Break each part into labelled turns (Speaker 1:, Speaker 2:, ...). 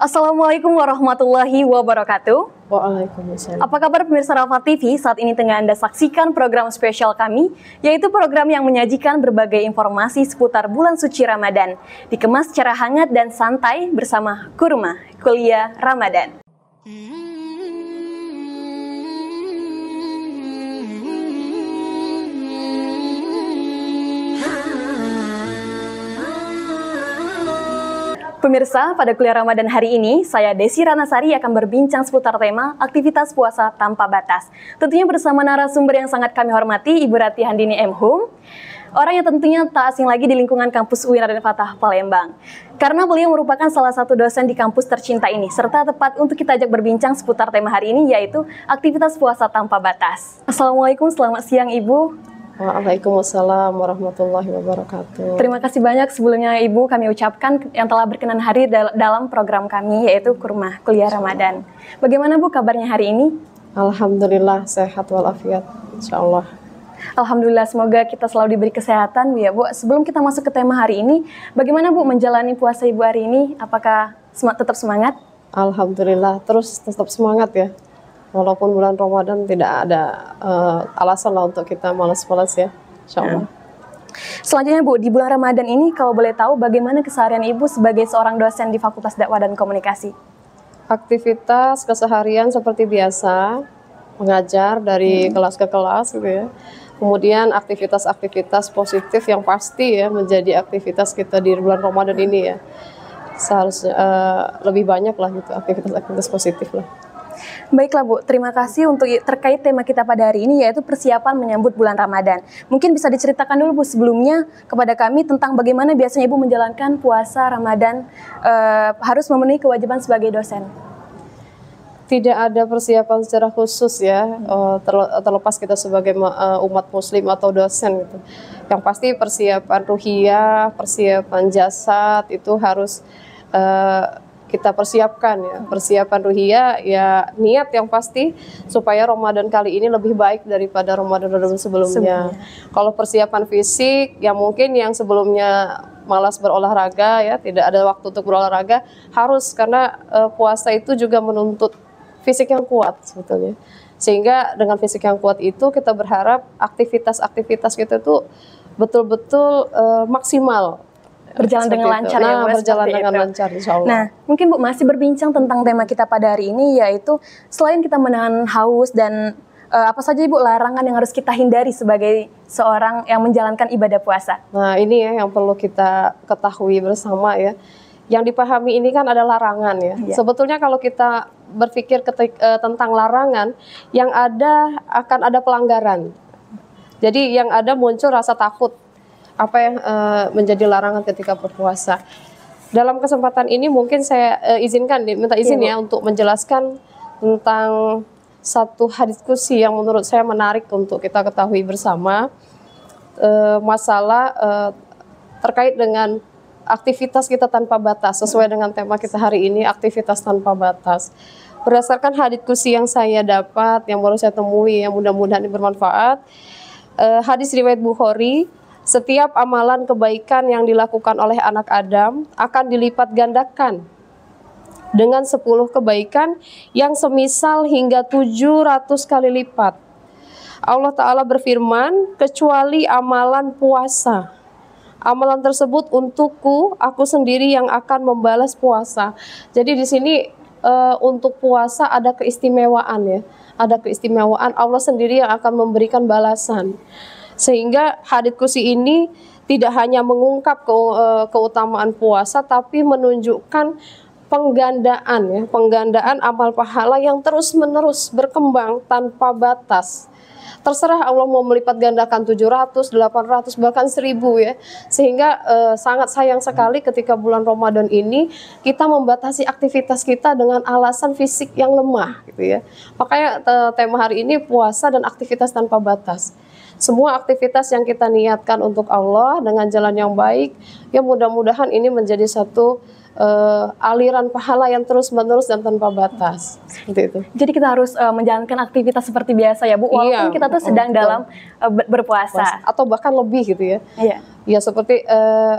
Speaker 1: Assalamualaikum warahmatullahi wabarakatuh. Waalaikumsalam. Apa kabar pemirsa Rafa TV? Saat ini tengah Anda saksikan program spesial kami, yaitu program yang menyajikan berbagai informasi seputar bulan suci Ramadan. Dikemas secara hangat dan santai bersama Kurma, Kuliah Ramadan. Hmm. Pemirsa, pada kuliah Ramadan hari ini, saya Desi Ranasari akan berbincang seputar tema aktivitas puasa tanpa batas. Tentunya bersama narasumber yang sangat kami hormati, Ibu Rati Handini M. Hum, orang yang tentunya tak asing lagi di lingkungan kampus UIN Raden Fatah Palembang. Karena beliau merupakan salah satu dosen di kampus tercinta ini, serta tepat untuk kita ajak berbincang seputar tema hari ini, yaitu aktivitas puasa tanpa batas. Assalamualaikum, selamat siang Ibu.
Speaker 2: Waalaikumsalam warahmatullahi wabarakatuh. Terima
Speaker 1: kasih banyak sebelumnya Ibu kami ucapkan yang telah berkenan hari dalam program kami yaitu Kurma Kuliah Ramadan. Bagaimana Bu kabarnya hari ini? Alhamdulillah sehat walafiat insya Allah. Alhamdulillah semoga kita selalu diberi kesehatan Bu ya Bu. Sebelum kita masuk ke tema hari ini, bagaimana Bu menjalani puasa Ibu hari ini? Apakah tetap semangat? Alhamdulillah terus tetap semangat ya
Speaker 2: walaupun bulan Ramadan tidak ada uh, alasan lah untuk kita malas-malas ya, insya
Speaker 1: Allah. Yeah. Selanjutnya Bu, di bulan Ramadan ini kalau boleh tahu bagaimana keseharian Ibu sebagai seorang dosen di Fakultas Dakwah dan Komunikasi? Aktivitas keseharian seperti
Speaker 2: biasa, mengajar dari hmm. kelas ke kelas gitu ya. Kemudian aktivitas-aktivitas positif yang pasti ya menjadi aktivitas kita di bulan Ramadan ini ya. Seharusnya uh, lebih banyak lah gitu aktivitas-aktivitas positif lah.
Speaker 1: Baiklah Bu, terima kasih untuk terkait tema kita pada hari ini yaitu persiapan menyambut bulan Ramadan. Mungkin bisa diceritakan dulu Bu sebelumnya kepada kami tentang bagaimana biasanya Ibu menjalankan puasa Ramadan e, harus memenuhi kewajiban sebagai dosen. Tidak ada
Speaker 2: persiapan secara khusus ya, eh, terlepas kita sebagai eh, umat muslim atau dosen gitu. Yang pasti persiapan ruhiyah, persiapan jasad itu harus kita persiapkan ya. Persiapan Ruhia ya niat yang pasti supaya Ramadan kali ini lebih baik daripada Ramadan-Ramadan sebelumnya. sebelumnya. Kalau persiapan fisik ya mungkin yang sebelumnya malas berolahraga ya, tidak ada waktu untuk berolahraga harus karena uh, puasa itu juga menuntut fisik yang kuat sebetulnya. Sehingga dengan fisik yang kuat itu kita berharap aktivitas-aktivitas kita
Speaker 1: itu betul-betul uh, maksimal berjalan ya, nah, dengan itu. lancar ya Berjalan dengan itu.
Speaker 2: lancar Allah. Nah,
Speaker 1: mungkin Bu masih berbincang tentang tema kita pada hari ini yaitu selain kita menahan haus dan uh, apa saja Ibu larangan yang harus kita hindari sebagai seorang yang menjalankan ibadah puasa? Nah, ini ya yang perlu kita ketahui bersama ya.
Speaker 2: Yang dipahami ini kan ada larangan ya. Yeah. Sebetulnya kalau kita berpikir ketik, uh, tentang larangan, yang ada akan ada pelanggaran. Jadi yang ada muncul rasa takut apa yang uh, menjadi larangan ketika berpuasa. Dalam kesempatan ini mungkin saya uh, izinkan minta izin iya, ya untuk menjelaskan tentang satu hadis kursi yang menurut saya menarik untuk kita ketahui bersama uh, masalah uh, terkait dengan aktivitas kita tanpa batas sesuai dengan tema kita hari ini aktivitas tanpa batas. Berdasarkan hadis kursi yang saya dapat yang baru saya temui yang mudah-mudahan bermanfaat. Uh, hadis riwayat Bukhari setiap amalan kebaikan yang dilakukan oleh anak Adam akan dilipat gandakan dengan sepuluh kebaikan yang semisal hingga tujuh ratus kali lipat. Allah Ta'ala berfirman, kecuali amalan puasa. Amalan tersebut untukku, aku sendiri yang akan membalas puasa. Jadi di sini e, untuk puasa ada keistimewaan ya. Ada keistimewaan, Allah sendiri yang akan memberikan balasan. Sehingga hadits kursi ini tidak hanya mengungkap ke, uh, keutamaan puasa tapi menunjukkan penggandaan ya, penggandaan amal pahala yang terus-menerus berkembang tanpa batas terserah Allah mau melipat gandakan 700, 800 bahkan 1000 ya. Sehingga eh, sangat sayang sekali ketika bulan Ramadan ini kita membatasi aktivitas kita dengan alasan fisik yang lemah gitu ya. Makanya eh, tema hari ini puasa dan aktivitas tanpa batas semua aktivitas yang kita niatkan untuk Allah dengan jalan yang baik, ya mudah-mudahan ini menjadi satu
Speaker 1: uh, aliran pahala yang terus menerus dan tanpa batas seperti itu. Jadi kita harus uh, menjalankan aktivitas seperti biasa ya Bu, iya, walaupun iya, kita tuh sedang betul. dalam uh, berpuasa atau bahkan lebih gitu ya. Iya. Ya seperti uh,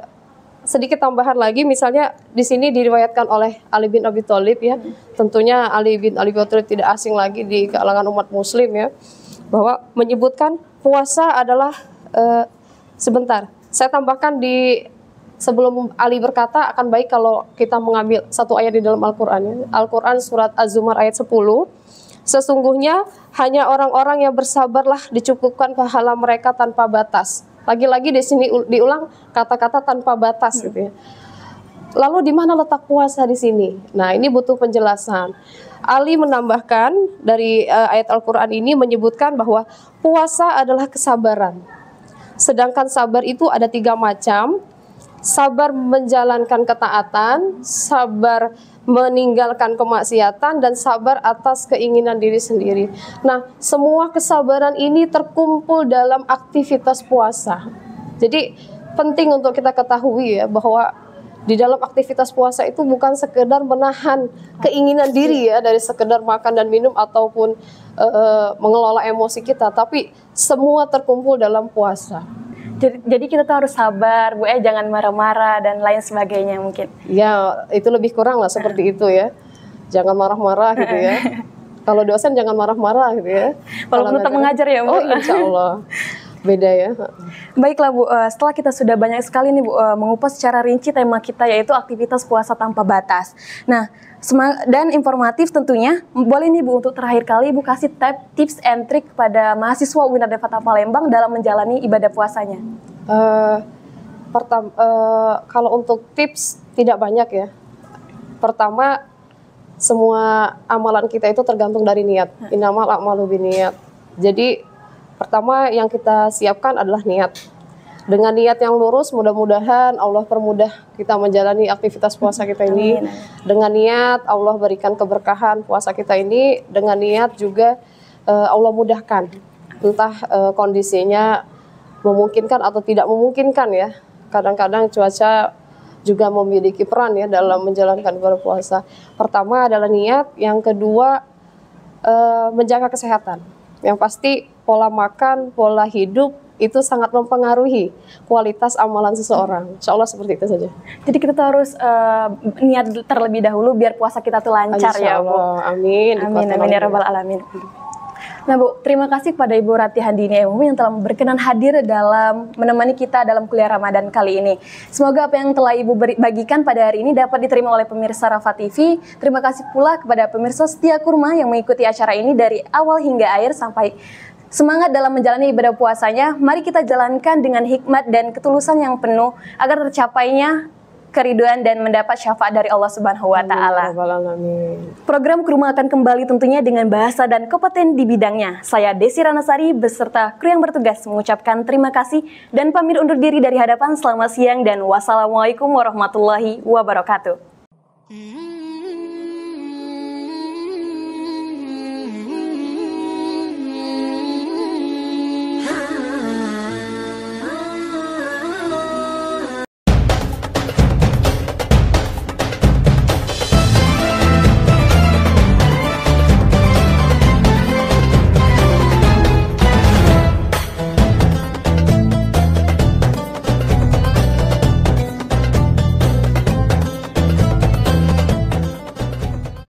Speaker 1: sedikit tambahan lagi misalnya
Speaker 2: di sini diriwayatkan oleh Ali bin Abi Thalib ya. Hmm. Tentunya Ali bin Abi Thalib tidak asing lagi di kalangan umat muslim ya bahwa menyebutkan puasa adalah uh, sebentar. Saya tambahkan di sebelum Ali berkata akan baik kalau kita mengambil satu ayat di dalam Al-Qur'an. Al-Qur'an surat Az-Zumar ayat 10. Sesungguhnya hanya orang-orang yang bersabarlah dicukupkan pahala mereka tanpa batas. Lagi-lagi di sini diulang kata-kata tanpa batas gitu ya. Lalu di mana letak puasa di sini? Nah, ini butuh penjelasan. Ali menambahkan dari uh, ayat Al-Qur'an ini menyebutkan bahwa puasa adalah kesabaran. Sedangkan sabar itu ada tiga macam, sabar menjalankan ketaatan, sabar meninggalkan kemaksiatan dan sabar atas keinginan diri sendiri. Nah, semua kesabaran ini terkumpul dalam aktivitas puasa. Jadi penting untuk kita ketahui ya bahwa di dalam aktivitas puasa itu bukan sekedar menahan keinginan diri ya dari sekedar makan dan minum ataupun uh, mengelola emosi kita, tapi semua terkumpul dalam puasa
Speaker 1: jadi, jadi kita tuh harus sabar bu eh jangan marah-marah dan lain sebagainya mungkin
Speaker 2: ya itu lebih kurang lah seperti itu ya jangan marah-marah gitu ya kalau dosen
Speaker 1: jangan marah-marah gitu ya kalau tetap mengajar ya bu oh insya Allah beda ya. Baiklah Bu, eh, setelah kita sudah banyak sekali nih Bu eh, mengupas secara rinci tema kita yaitu aktivitas puasa tanpa batas. Nah, dan informatif tentunya. Boleh nih Bu untuk terakhir kali Bu kasih tip, tips and trick pada mahasiswa Winar Devata Palembang dalam menjalani ibadah puasanya. Uh, eh, pertama uh, kalau untuk tips tidak banyak
Speaker 2: ya. Pertama semua amalan kita itu tergantung dari niat. Nah. Inamal amalu biniat. Jadi Pertama yang kita siapkan adalah niat. Dengan niat yang lurus, mudah-mudahan Allah permudah kita menjalani aktivitas puasa kita ini. Dengan niat Allah berikan keberkahan puasa kita ini. Dengan niat juga eh, Allah mudahkan, entah eh, kondisinya memungkinkan atau tidak memungkinkan ya. Kadang-kadang cuaca juga memiliki peran ya dalam menjalankan ibadah puasa. Pertama adalah niat, yang kedua eh, menjaga kesehatan. Yang pasti pola makan, pola hidup itu sangat
Speaker 1: mempengaruhi kualitas amalan seseorang. Insya Allah seperti itu saja. Jadi kita tuh harus uh, niat terlebih dahulu biar puasa kita tuh lancar Insya ya, Bu.
Speaker 2: Amin. Amin. Amin ya rabbal alamin.
Speaker 1: Nah Bu, terima kasih kepada Ibu Rati Handini MUI yang telah berkenan hadir dalam menemani kita dalam kuliah Ramadan kali ini. Semoga apa yang telah Ibu bagikan pada hari ini dapat diterima oleh pemirsa Rafa TV. Terima kasih pula kepada pemirsa Setia Kurma yang mengikuti acara ini dari awal hingga akhir sampai Semangat dalam menjalani ibadah puasanya, mari kita jalankan dengan hikmat dan ketulusan yang penuh agar tercapainya keriduan dan mendapat syafaat dari Allah Subhanahu wa ya taala. Program kerumah akan kembali tentunya dengan bahasa dan kompeten di bidangnya. Saya Desi Ranasari beserta kru yang bertugas mengucapkan terima kasih dan pamit undur diri dari hadapan selamat siang dan wassalamualaikum warahmatullahi wabarakatuh. Hmm.